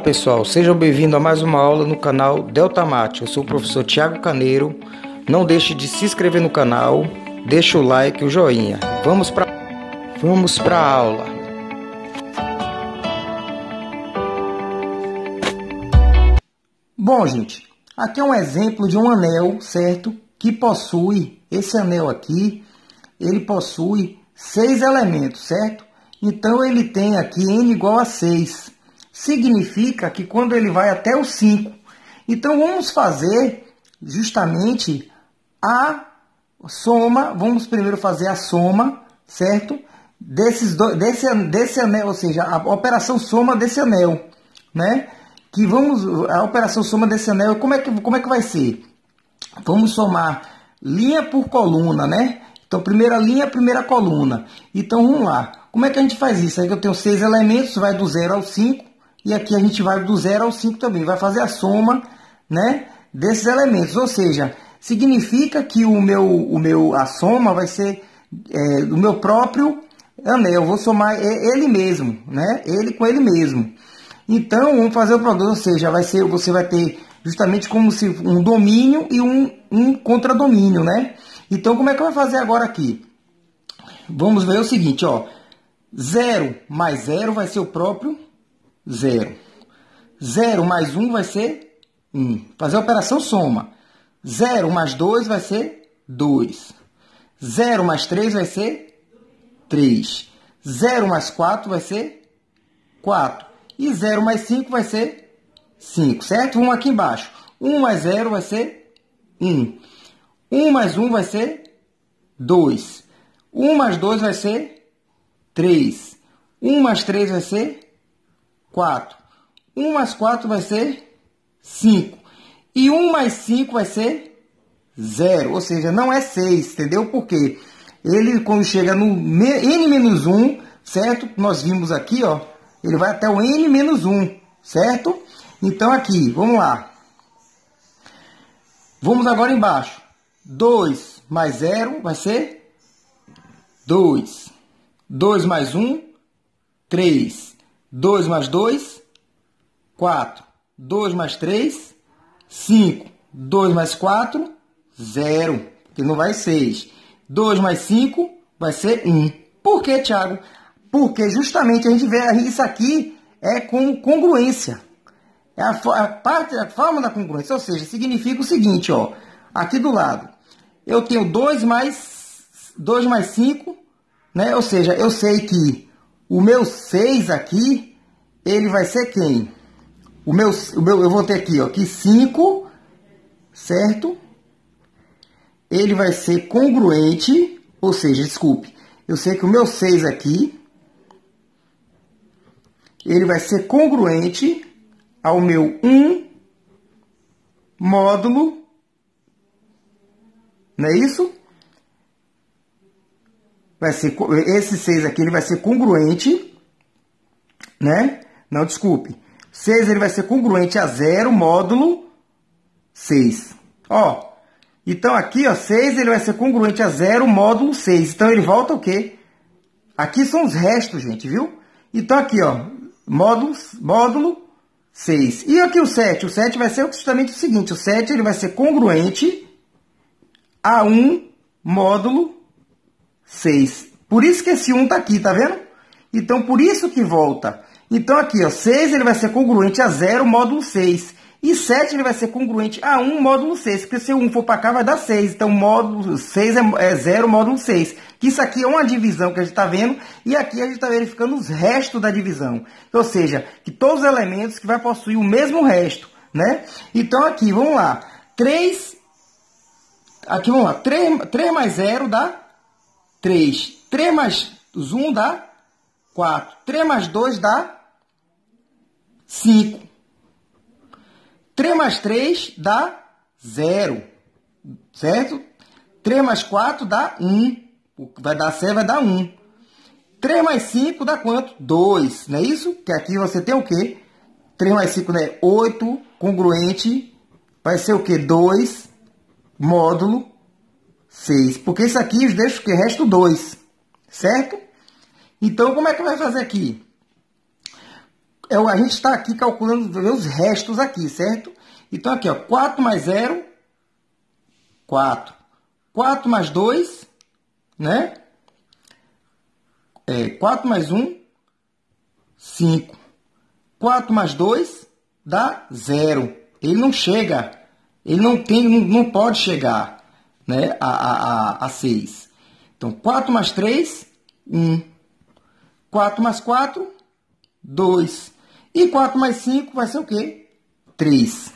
pessoal, sejam bem-vindos a mais uma aula no canal Delta Mate. Eu sou o professor Tiago Caneiro. Não deixe de se inscrever no canal, deixa o like, e o joinha. Vamos para vamos para a aula. Bom, gente, aqui é um exemplo de um anel, certo? Que possui esse anel aqui, ele possui seis elementos, certo? Então ele tem aqui n igual a 6 significa que quando ele vai até o 5. Então vamos fazer justamente a soma, vamos primeiro fazer a soma, certo? Desses do, desse, desse anel, ou seja, a operação soma desse anel, né? Que vamos, a operação soma desse anel, como é que, como é que vai ser? Vamos somar linha por coluna, né? Então, primeira linha, primeira coluna. Então, vamos lá. Como é que a gente faz isso? Aí é eu tenho seis elementos, vai do 0 ao 5. E aqui a gente vai do 0 ao 5 também, vai fazer a soma né, desses elementos. Ou seja, significa que o meu, o meu, a soma vai ser é, do meu próprio anel. Eu vou somar ele mesmo, né? ele com ele mesmo. Então, vamos fazer o produto, ou seja, vai ser, você vai ter justamente como se um domínio e um, um contradomínio, né? Então, como é que vai fazer agora aqui? Vamos ver o seguinte, ó. 0 mais 0 vai ser o próprio 0. 0 mais 1 vai ser 1. Fazer a operação soma. 0 mais 2 vai ser 2. 0 mais 3 vai ser 3. 0 mais 4 vai ser 4. E 0 mais 5 vai ser 5, certo? Vamos aqui embaixo. 1 mais 0 vai ser 1. 1 mais 1 vai ser 2. 1 mais 2 vai ser 3. 1 mais 3 vai ser 4. 1 mais 4 vai ser 5. E 1 mais 5 vai ser 0. Ou seja, não é 6, entendeu? Porque ele, quando chega no n-1, certo? Nós vimos aqui, ó. Ele vai até o n-1, certo? Então, aqui, vamos lá. Vamos agora embaixo. 2 mais 0 vai ser 2. 2 mais 1, 3. 2 mais 2, 4. 2 mais 3, 5. 2 mais 4, 0. Porque não vai 6. 2 mais 5 vai ser 1. Por que, Tiago? Porque justamente a gente vê isso aqui é com congruência. É a, a parte da forma da congruência. Ou seja, significa o seguinte, ó. Aqui do lado, eu tenho 2 mais 2 mais 5, né? Ou seja, eu sei que o meu 6 aqui, ele vai ser quem? O meu, o meu, eu vou ter aqui, ó, aqui 5, certo? Ele vai ser congruente, ou seja, desculpe, eu sei que o meu 6 aqui, ele vai ser congruente ao meu 1 um módulo, não é isso? vai ser esse 6 aqui ele vai ser congruente, né? Não, desculpe. 6 ele vai ser congruente a 0 módulo 6. Ó, então aqui, ó, 6 ele vai ser congruente a 0 módulo 6. Então ele volta o quê? Aqui são os restos, gente, viu? Então aqui, ó, módulo, módulo 6. E aqui o 7? O 7 vai ser justamente o seguinte, o 7 ele vai ser congruente a 1 módulo 6. Por isso que esse 1 está aqui, tá vendo? Então, por isso que volta. Então, aqui, ó, 6 ele vai ser congruente a 0, módulo 6. E 7 ele vai ser congruente a 1, módulo 6. Porque se o 1 for para cá, vai dar 6. Então, módulo 6 é, 0, módulo 6. Que isso aqui é uma divisão que a gente está vendo. E aqui a gente está verificando os restos da divisão. Ou seja, que todos os elementos que vai possuir o mesmo resto. Né? Então, aqui, vamos lá. 3... Aqui, vamos lá. 3, 3 mais 0 dá 3. 3 mais 1 dá 4. 3 mais 2 dá 5. 3 mais 3 dá 0. Certo? 3 mais 4 dá 1. Vai dar 0, vai dar 1. 3 mais 5 dá quanto? 2. Não é isso? Que aqui você tem o quê? 3 mais 5 é né? 8. Congruente. Vai ser o quê? 2. Módulo 6. Porque isso aqui eu deixo que resto 2. Certo? Então, como é que vai fazer aqui? Eu, a gente está aqui calculando os restos aqui, certo? Então, aqui, ó, 4 mais 0, 4. 4 mais 2, né? É, 4 mais 1, 5. 4 mais 2 dá 0. Ele não chega. Ele não tem, não, não pode chegar né, a, a, a, 6. Então, 4 mais 3, 1. 4 mais 4, 2. E 4 mais 5 vai ser o quê? 3.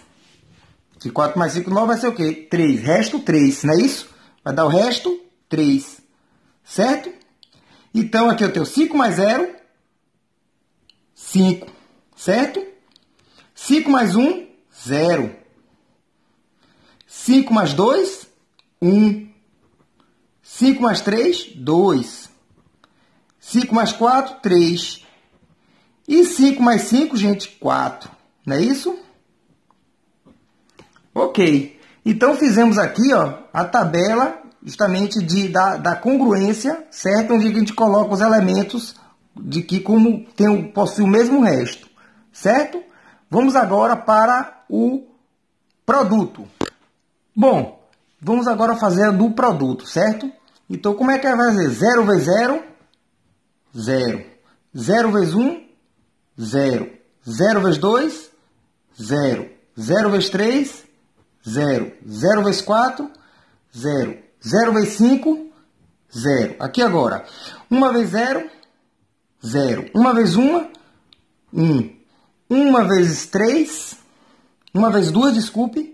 E 4 mais 5, 9 vai ser o quê? 3. Resto 3, não é isso? Vai dar o resto 3. Certo? Então, aqui eu tenho 5 mais 0, 5. Certo? 5 mais 1, 0. 5 mais 2, 1. 5 mais 3, 2. 5 mais 4, 3. E 5 mais 5, gente, 4. Não é isso? Ok. Então, fizemos aqui ó, a tabela justamente de, da, da congruência, certo? Onde a gente coloca os elementos de que como tem, possui o mesmo resto, certo? Vamos agora para o produto. Bom, Vamos agora fazer a do produto, certo? Então, como é que vai fazer? 0 vezes 0, 0. 0 vezes 1, 0. 0 vezes 2, 0. 0 vezes 3, 0. 0 vezes 4, 0. 0 vezes 5, 0. Aqui agora. 1 vezes 0, 0. 1 vezes 1, 1. 1 vezes 3, 1 vezes 2, desculpe,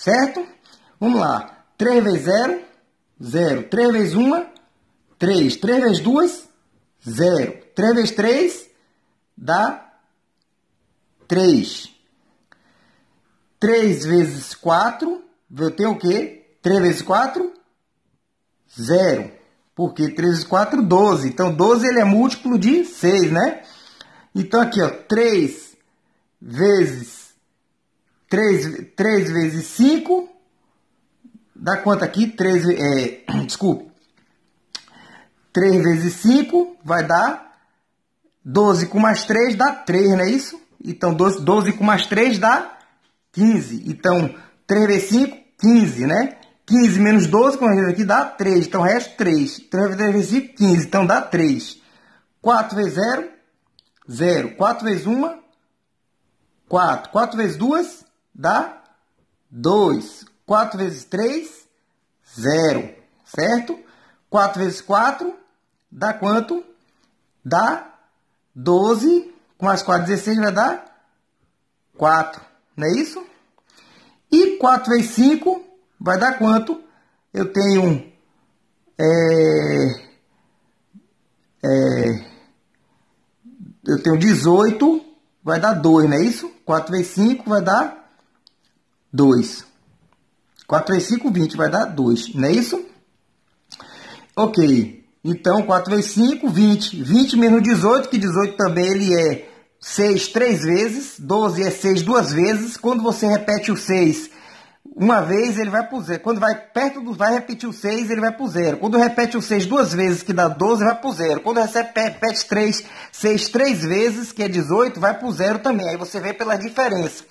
certo? Vamos lá. 3 vezes 0, 0. 3 vezes 1, 3. 3 vezes 2, 0. 3 vezes 3, dá 3. 3 vezes 4, eu tenho o quê? 3 vezes 4, 0. Porque 3 vezes 4, 12. Então, 12 ele é múltiplo de 6, né? Então, aqui, ó, 3 vezes 3, 3 vezes 5 dá quanto aqui? 3, é, desculpe. 3 vezes 5 vai dar 12 com mais 3 dá 3, não é isso? Então 12, 12 com mais 3 dá 15. Então 3 vezes 5, 15, né? 15 menos 12, como gente aqui, dá 3. Então, resto 3. 3 vezes 5, 15. Então, dá 3. 4 vezes 0, 0. 4 vezes 1, 4. 4 vezes 2, dá 2. 4 vezes 3, 0, certo? 4 vezes 4 dá quanto? Dá 12, com mais 4, 16 vai dar 4, não é isso? E 4 vezes 5 vai dar quanto? Eu tenho é, é, eu tenho 18, vai dar 2, não é isso? 4 vezes 5 vai dar 2. 4 vezes 5, 20, vai dar 2, não é isso? Ok, então 4 vezes 5, 20. 20 menos 18, que 18 também ele é 6 três vezes, 12 é 6 duas vezes. Quando você repete o 6 uma vez, ele vai para o zero. Quando vai perto do vai repetir o 6, ele vai para o zero. Quando repete o 6 duas vezes, que dá 12, vai para o zero. Quando recebe, repete 3, 6 três vezes, que é 18, vai para o zero também. Aí você vê pela diferença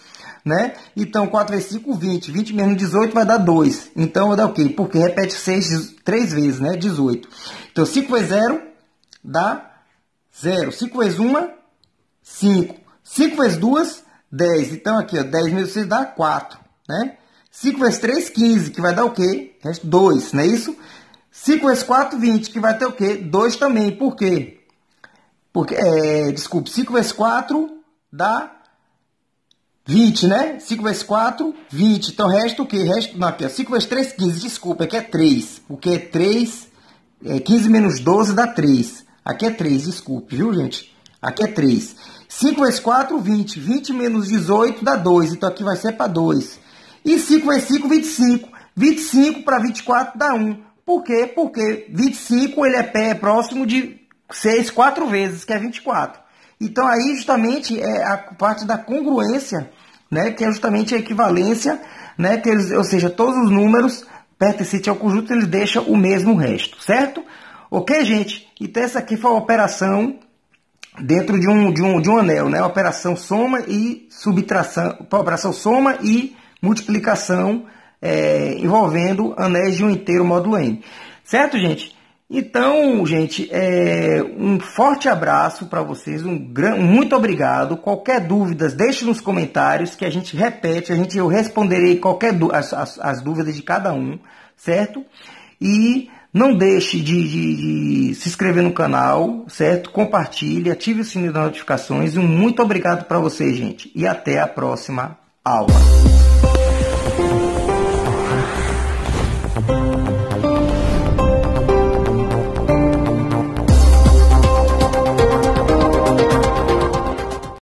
né? Então, 4 vezes 5, 20. 20 menos 18 vai dar 2. Então, vai dar o quê? Porque repete 6 3 vezes, né? 18. Então, 5 vezes 0 dá 0. 5 vezes 1, 5. 5 vezes 2, 10. Então, aqui, ó, 10 menos 6 dá 4, né? 5 vezes 3, 15, que vai dar o quê? 2, não é isso? 5 vezes 4, 20, que vai ter o quê? 2 também. Por quê? Porque, é, desculpe, 5 vezes 4 dá 20, né? 5 vezes 4, 20. Então resta o que? Resta, não, aqui, ó. É 5 vezes 3, 15. Desculpa, aqui é 3. O que é 3? É 15 menos 12 dá 3. Aqui é 3, desculpe, viu, gente? Aqui é 3. 5 vezes 4, 20. 20 menos 18 dá 2. Então aqui vai ser para 2. E 5 vezes 5, 25. 25 para 24 dá 1. Por quê? Porque 25 ele é pé é próximo de 6, 4 vezes, que é 24. Então aí justamente é a parte da congruência, né, que é justamente a equivalência, né, que eles, ou seja, todos os números pertencentes ao conjunto, eles deixam o mesmo resto, certo? Ok, gente? Então essa aqui foi a operação dentro de um, de um, de um anel, né? Operação soma e subtração, operação soma e multiplicação é, envolvendo anéis de um inteiro módulo n. Certo, gente? Então, gente, é, um forte abraço para vocês, um grande, muito obrigado. Qualquer dúvida, deixe nos comentários que a gente repete, a gente eu responderei qualquer as, as, as dúvidas de cada um, certo? E não deixe de, de, de, se inscrever no canal, certo? Compartilhe, ative o sininho das notificações. Um muito obrigado para vocês, gente, e até a próxima aula.